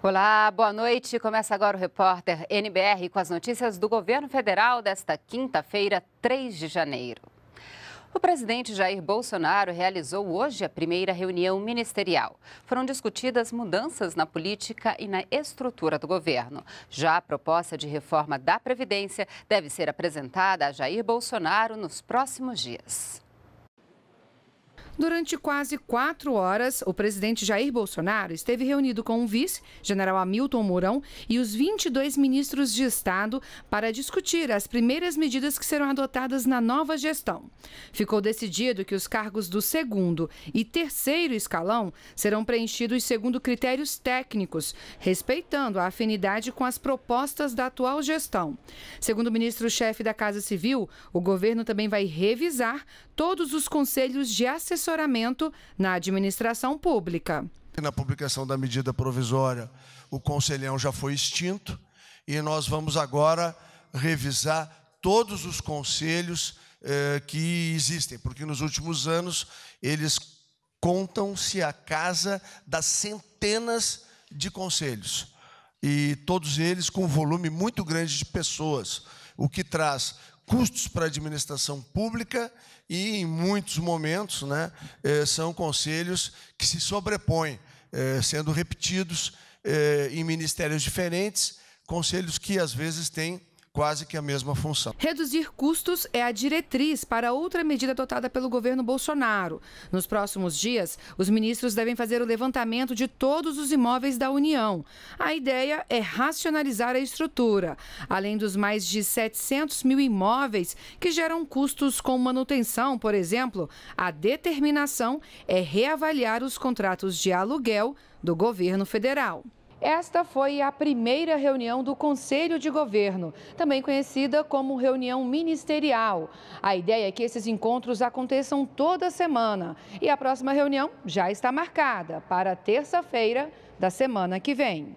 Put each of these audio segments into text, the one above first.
Olá, boa noite. Começa agora o repórter NBR com as notícias do governo federal desta quinta-feira, 3 de janeiro. O presidente Jair Bolsonaro realizou hoje a primeira reunião ministerial. Foram discutidas mudanças na política e na estrutura do governo. Já a proposta de reforma da Previdência deve ser apresentada a Jair Bolsonaro nos próximos dias. Durante quase quatro horas, o presidente Jair Bolsonaro esteve reunido com o vice, general Hamilton Mourão, e os 22 ministros de Estado para discutir as primeiras medidas que serão adotadas na nova gestão. Ficou decidido que os cargos do segundo e terceiro escalão serão preenchidos segundo critérios técnicos, respeitando a afinidade com as propostas da atual gestão. Segundo o ministro-chefe da Casa Civil, o governo também vai revisar todos os conselhos de assessoramento na administração pública. Na publicação da medida provisória, o conselhão já foi extinto e nós vamos agora revisar todos os conselhos eh, que existem, porque nos últimos anos eles contam-se a casa das centenas de conselhos e todos eles com um volume muito grande de pessoas, o que traz custos para a administração pública e em muitos momentos né, eh, são conselhos que se sobrepõem, eh, sendo repetidos eh, em ministérios diferentes, conselhos que às vezes têm quase que a mesma função. Reduzir custos é a diretriz para outra medida adotada pelo governo Bolsonaro. Nos próximos dias, os ministros devem fazer o levantamento de todos os imóveis da União. A ideia é racionalizar a estrutura, além dos mais de 700 mil imóveis que geram custos com manutenção, por exemplo. A determinação é reavaliar os contratos de aluguel do governo federal. Esta foi a primeira reunião do Conselho de Governo, também conhecida como reunião ministerial. A ideia é que esses encontros aconteçam toda semana e a próxima reunião já está marcada para terça-feira da semana que vem.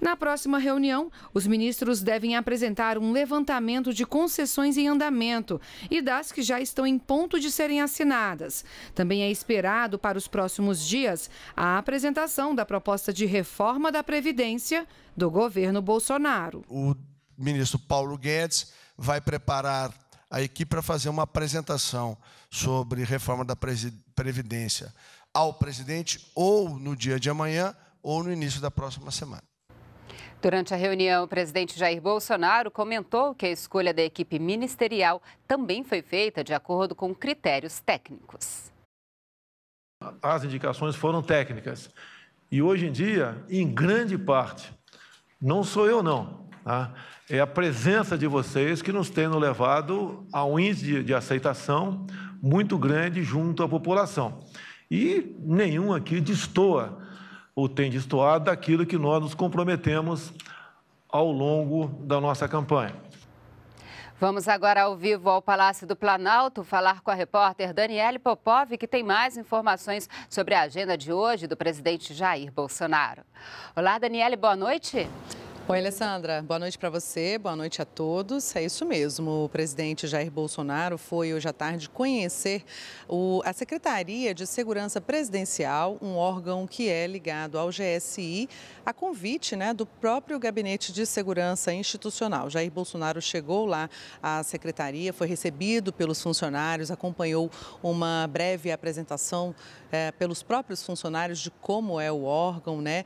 Na próxima reunião, os ministros devem apresentar um levantamento de concessões em andamento e das que já estão em ponto de serem assinadas. Também é esperado para os próximos dias a apresentação da proposta de reforma da Previdência do governo Bolsonaro. O ministro Paulo Guedes vai preparar a equipe para fazer uma apresentação sobre reforma da Previdência ao presidente ou no dia de amanhã ou no início da próxima semana. Durante a reunião, o presidente Jair Bolsonaro comentou que a escolha da equipe ministerial também foi feita de acordo com critérios técnicos. As indicações foram técnicas. E hoje em dia, em grande parte, não sou eu não, tá? é a presença de vocês que nos tem levado a um índice de aceitação muito grande junto à população. E nenhum aqui destoa ou tem destoado daquilo que nós nos comprometemos ao longo da nossa campanha. Vamos agora ao vivo ao Palácio do Planalto falar com a repórter Daniele Popov, que tem mais informações sobre a agenda de hoje do presidente Jair Bolsonaro. Olá, Daniele, boa noite. Boa noite. Oi, Alessandra. Boa noite para você, boa noite a todos. É isso mesmo. O presidente Jair Bolsonaro foi hoje à tarde conhecer o, a Secretaria de Segurança Presidencial, um órgão que é ligado ao GSI, a convite né, do próprio Gabinete de Segurança Institucional. Jair Bolsonaro chegou lá à secretaria, foi recebido pelos funcionários, acompanhou uma breve apresentação é, pelos próprios funcionários de como é o órgão, né?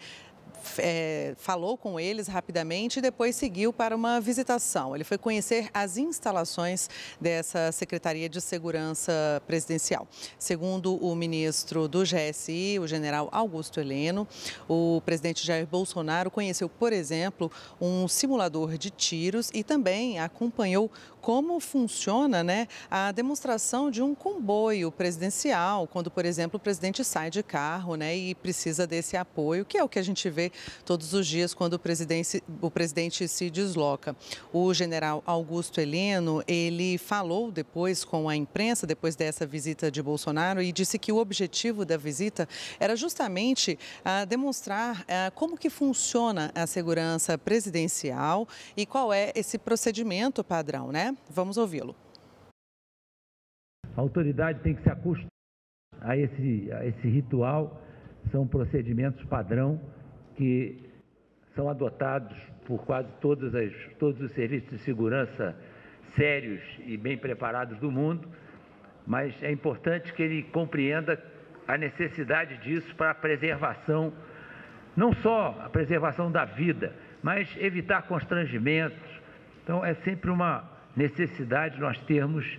é, falou com eles rapidamente e depois seguiu para uma visitação. Ele foi conhecer as instalações dessa Secretaria de Segurança Presidencial. Segundo o ministro do GSI, o general Augusto Heleno, o presidente Jair Bolsonaro conheceu, por exemplo, um simulador de tiros e também acompanhou como funciona né, a demonstração de um comboio presidencial, quando, por exemplo, o presidente sai de carro né, e precisa desse apoio, que é o que a gente vê todos os dias quando o presidente, o presidente se desloca. O general Augusto Heleno, ele falou depois com a imprensa, depois dessa visita de Bolsonaro, e disse que o objetivo da visita era justamente ah, demonstrar ah, como que funciona a segurança presidencial e qual é esse procedimento padrão, né? Vamos ouvi-lo. A autoridade tem que se acostumar a esse, a esse ritual. São procedimentos padrão que são adotados por quase todas as, todos os serviços de segurança sérios e bem preparados do mundo, mas é importante que ele compreenda a necessidade disso para a preservação, não só a preservação da vida, mas evitar constrangimentos. Então é sempre uma, necessidade nós termos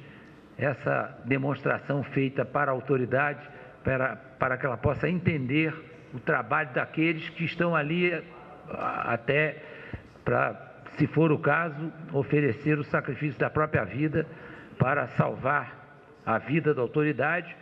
essa demonstração feita para a autoridade, para, para que ela possa entender o trabalho daqueles que estão ali eh, até para, se for o caso, oferecer o sacrifício da própria vida para salvar a vida da autoridade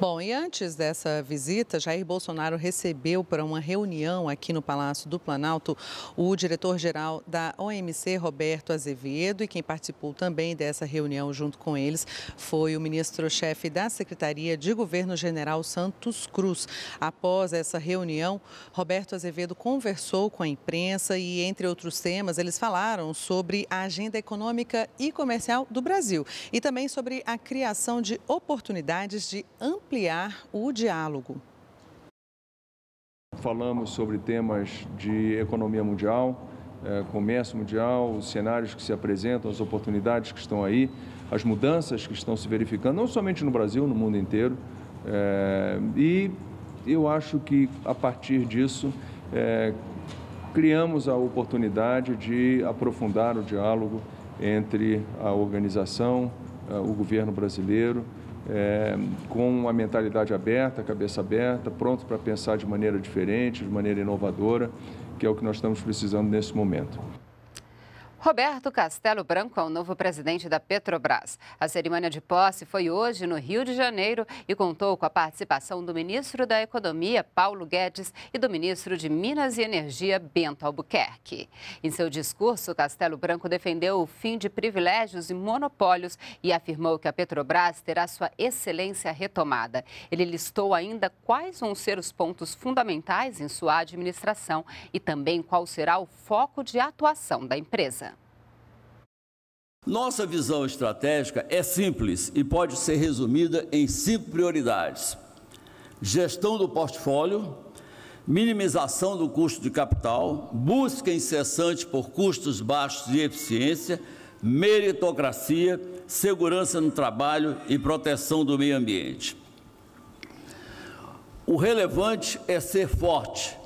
Bom, e antes dessa visita, Jair Bolsonaro recebeu para uma reunião aqui no Palácio do Planalto o diretor-geral da OMC, Roberto Azevedo, e quem participou também dessa reunião junto com eles foi o ministro-chefe da Secretaria de Governo General Santos Cruz. Após essa reunião, Roberto Azevedo conversou com a imprensa e, entre outros temas, eles falaram sobre a agenda econômica e comercial do Brasil e também sobre a criação de oportunidades de ampliação ampliar o diálogo. Falamos sobre temas de economia mundial, eh, comércio mundial, os cenários que se apresentam, as oportunidades que estão aí, as mudanças que estão se verificando, não somente no Brasil, no mundo inteiro. Eh, e eu acho que a partir disso eh, criamos a oportunidade de aprofundar o diálogo entre a organização, o governo brasileiro é, com a mentalidade aberta, cabeça aberta, pronto para pensar de maneira diferente, de maneira inovadora, que é o que nós estamos precisando nesse momento. Roberto Castelo Branco é o novo presidente da Petrobras. A cerimônia de posse foi hoje no Rio de Janeiro e contou com a participação do ministro da Economia, Paulo Guedes, e do ministro de Minas e Energia, Bento Albuquerque. Em seu discurso, Castelo Branco defendeu o fim de privilégios e monopólios e afirmou que a Petrobras terá sua excelência retomada. Ele listou ainda quais vão ser os pontos fundamentais em sua administração e também qual será o foco de atuação da empresa. Nossa visão estratégica é simples e pode ser resumida em cinco prioridades: gestão do portfólio, minimização do custo de capital, busca incessante por custos baixos e eficiência, meritocracia, segurança no trabalho e proteção do meio ambiente. O relevante é ser forte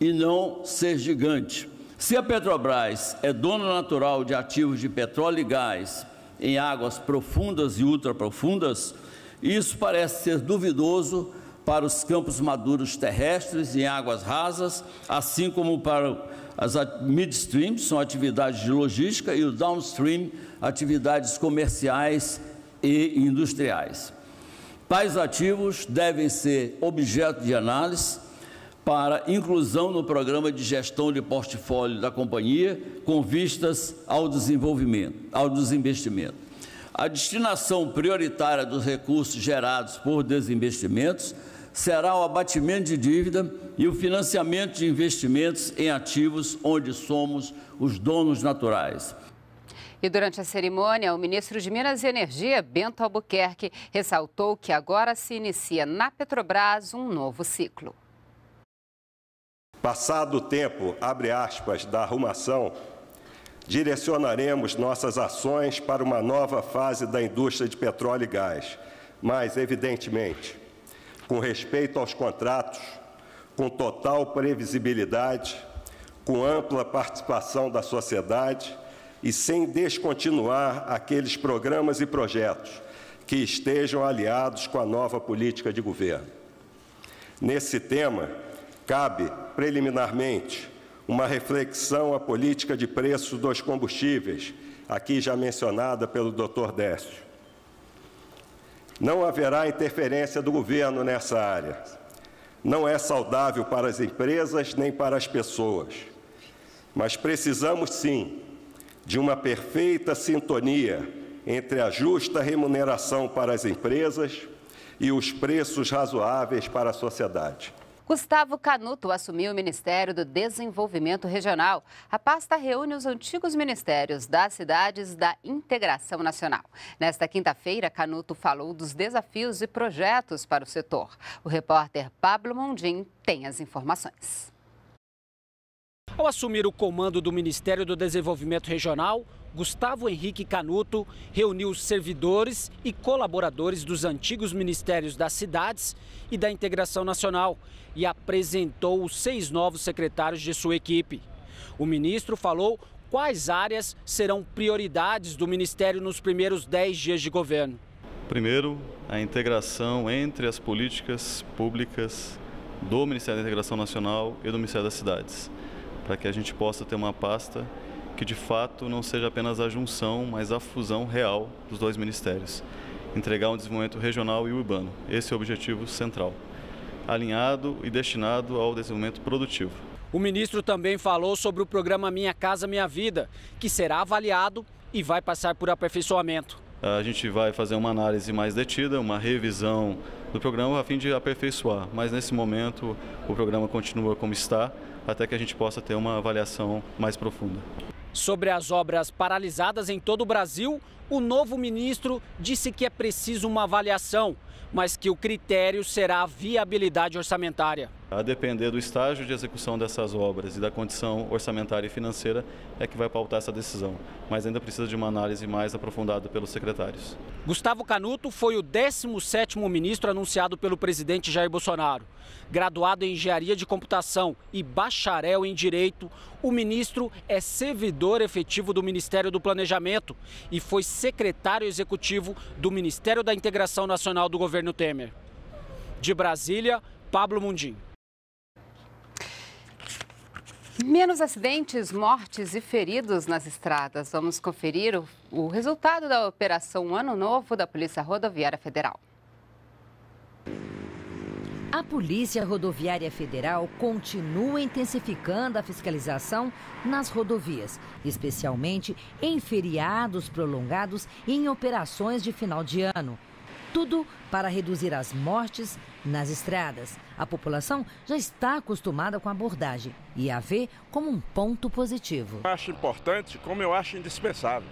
e não ser gigante. Se a Petrobras é dona natural de ativos de petróleo e gás em águas profundas e ultraprofundas, isso parece ser duvidoso para os campos maduros terrestres em águas rasas, assim como para as midstream, são atividades de logística, e o downstream, atividades comerciais e industriais. Tais ativos devem ser objeto de análise para inclusão no programa de gestão de portfólio da companhia com vistas ao desenvolvimento, ao desinvestimento. A destinação prioritária dos recursos gerados por desinvestimentos será o abatimento de dívida e o financiamento de investimentos em ativos onde somos os donos naturais. E durante a cerimônia, o ministro de Minas e Energia, Bento Albuquerque, ressaltou que agora se inicia na Petrobras um novo ciclo. Passado o tempo, abre aspas, da arrumação, direcionaremos nossas ações para uma nova fase da indústria de petróleo e gás, mas, evidentemente, com respeito aos contratos, com total previsibilidade, com ampla participação da sociedade e sem descontinuar aqueles programas e projetos que estejam aliados com a nova política de governo. Nesse tema, cabe preliminarmente uma reflexão à política de preços dos combustíveis, aqui já mencionada pelo Dr. Décio. Não haverá interferência do governo nessa área. Não é saudável para as empresas nem para as pessoas. Mas precisamos sim de uma perfeita sintonia entre a justa remuneração para as empresas e os preços razoáveis para a sociedade. Gustavo Canuto assumiu o Ministério do Desenvolvimento Regional. A pasta reúne os antigos ministérios das cidades da integração nacional. Nesta quinta-feira, Canuto falou dos desafios e projetos para o setor. O repórter Pablo Mondim tem as informações. Ao assumir o comando do Ministério do Desenvolvimento Regional, Gustavo Henrique Canuto reuniu os servidores e colaboradores dos antigos ministérios das cidades e da integração nacional e apresentou os seis novos secretários de sua equipe. O ministro falou quais áreas serão prioridades do ministério nos primeiros dez dias de governo. Primeiro, a integração entre as políticas públicas do Ministério da Integração Nacional e do Ministério das Cidades para que a gente possa ter uma pasta que de fato não seja apenas a junção, mas a fusão real dos dois ministérios. Entregar um desenvolvimento regional e urbano. Esse é o objetivo central, alinhado e destinado ao desenvolvimento produtivo. O ministro também falou sobre o programa Minha Casa Minha Vida, que será avaliado e vai passar por aperfeiçoamento. A gente vai fazer uma análise mais detida, uma revisão do programa a fim de aperfeiçoar, mas nesse momento o programa continua como está até que a gente possa ter uma avaliação mais profunda. Sobre as obras paralisadas em todo o Brasil, o novo ministro disse que é preciso uma avaliação, mas que o critério será a viabilidade orçamentária. A depender do estágio de execução dessas obras e da condição orçamentária e financeira é que vai pautar essa decisão, mas ainda precisa de uma análise mais aprofundada pelos secretários. Gustavo Canuto foi o 17º ministro anunciado pelo presidente Jair Bolsonaro. Graduado em Engenharia de Computação e bacharel em Direito, o ministro é servidor efetivo do Ministério do Planejamento e foi secretário executivo do Ministério da Integração Nacional do governo Temer. De Brasília, Pablo Mundim. Menos acidentes, mortes e feridos nas estradas. Vamos conferir o, o resultado da Operação Ano Novo da Polícia Rodoviária Federal. A Polícia Rodoviária Federal continua intensificando a fiscalização nas rodovias, especialmente em feriados prolongados e em operações de final de ano. Tudo para reduzir as mortes, nas estradas, a população já está acostumada com a abordagem e a vê como um ponto positivo. Eu acho importante, como eu acho indispensável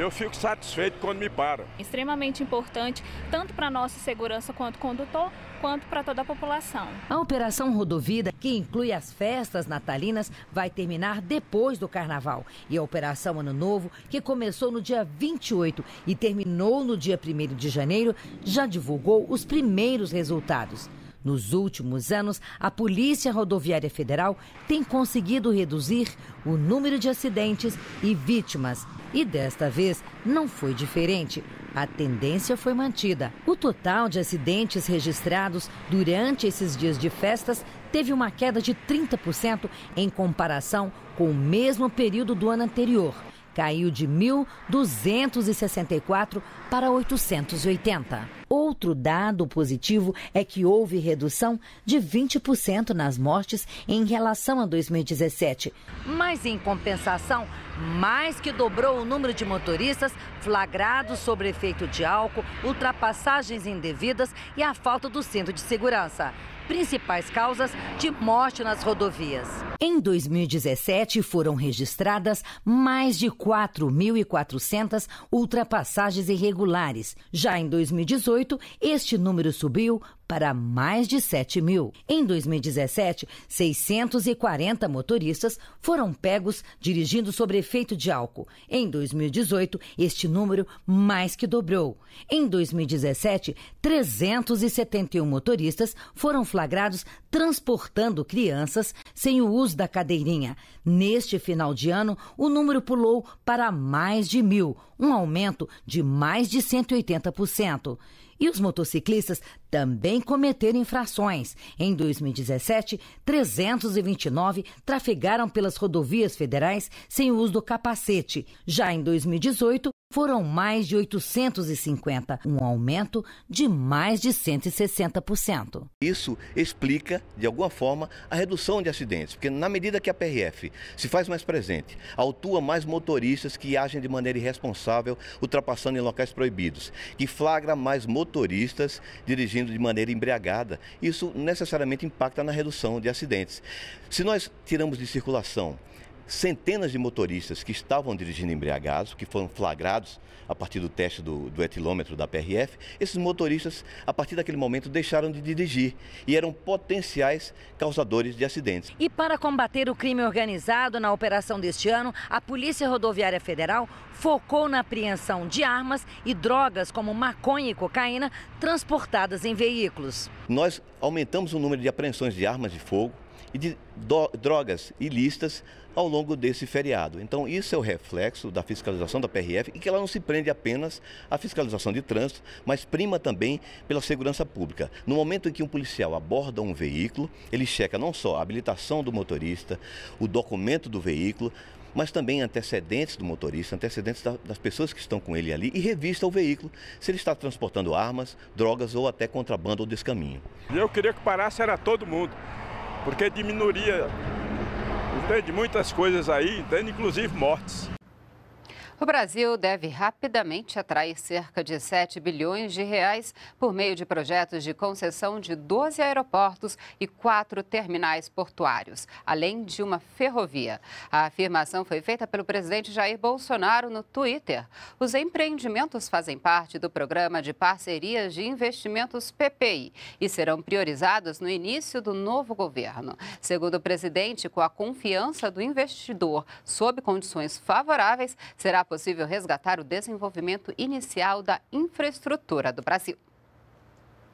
eu fico satisfeito quando me param. Extremamente importante, tanto para a nossa segurança quanto condutor, quanto para toda a população. A operação Rodovida, que inclui as festas natalinas, vai terminar depois do Carnaval. E a operação Ano Novo, que começou no dia 28 e terminou no dia 1 de janeiro, já divulgou os primeiros resultados. Nos últimos anos, a Polícia Rodoviária Federal tem conseguido reduzir o número de acidentes e vítimas. E desta vez não foi diferente. A tendência foi mantida. O total de acidentes registrados durante esses dias de festas teve uma queda de 30% em comparação com o mesmo período do ano anterior caiu de 1.264 para 880. Outro dado positivo é que houve redução de 20% nas mortes em relação a 2017. Mas, em compensação, mais que dobrou o número de motoristas flagrados sob efeito de álcool, ultrapassagens indevidas e a falta do cinto de segurança principais causas de morte nas rodovias. Em 2017, foram registradas mais de 4.400 ultrapassagens irregulares. Já em 2018, este número subiu para mais de 7 mil. Em 2017, 640 motoristas foram pegos dirigindo sob efeito de álcool. Em 2018, este número mais que dobrou. Em 2017, 371 motoristas foram flagrados transportando crianças sem o uso da cadeirinha. Neste final de ano, o número pulou para mais de mil, um aumento de mais de 180% e os motociclistas também cometeram infrações. Em 2017, 329 trafegaram pelas rodovias federais sem o uso do capacete. Já em 2018, foram mais de 850, um aumento de mais de 160%. Isso explica, de alguma forma, a redução de acidentes, porque na medida que a PRF se faz mais presente, autua mais motoristas que agem de maneira irresponsável, ultrapassando em locais proibidos, que flagra mais motoristas dirigindo de maneira embriagada, isso necessariamente impacta na redução de acidentes. Se nós tiramos de circulação centenas de motoristas que estavam dirigindo embriagados, que foram flagrados a partir do teste do, do etilômetro da PRF, esses motoristas, a partir daquele momento, deixaram de dirigir e eram potenciais causadores de acidentes. E para combater o crime organizado na operação deste ano, a Polícia Rodoviária Federal focou na apreensão de armas e drogas como maconha e cocaína transportadas em veículos. Nós aumentamos o número de apreensões de armas de fogo e de drogas ilícitas ao longo desse feriado. Então, isso é o reflexo da fiscalização da PRF e que ela não se prende apenas à fiscalização de trânsito, mas prima também pela segurança pública. No momento em que um policial aborda um veículo, ele checa não só a habilitação do motorista, o documento do veículo, mas também antecedentes do motorista, antecedentes das pessoas que estão com ele ali e revista o veículo se ele está transportando armas, drogas ou até contrabando ou descaminho. Eu queria que parasse era todo mundo, porque diminuiria entende? Muitas coisas aí, entende? Inclusive mortes. O Brasil deve rapidamente atrair cerca de 7 bilhões de reais por meio de projetos de concessão de 12 aeroportos e quatro terminais portuários, além de uma ferrovia. A afirmação foi feita pelo presidente Jair Bolsonaro no Twitter. Os empreendimentos fazem parte do programa de parcerias de investimentos PPI e serão priorizados no início do novo governo. Segundo o presidente, com a confiança do investidor sob condições favoráveis, será possível resgatar o desenvolvimento inicial da infraestrutura do Brasil.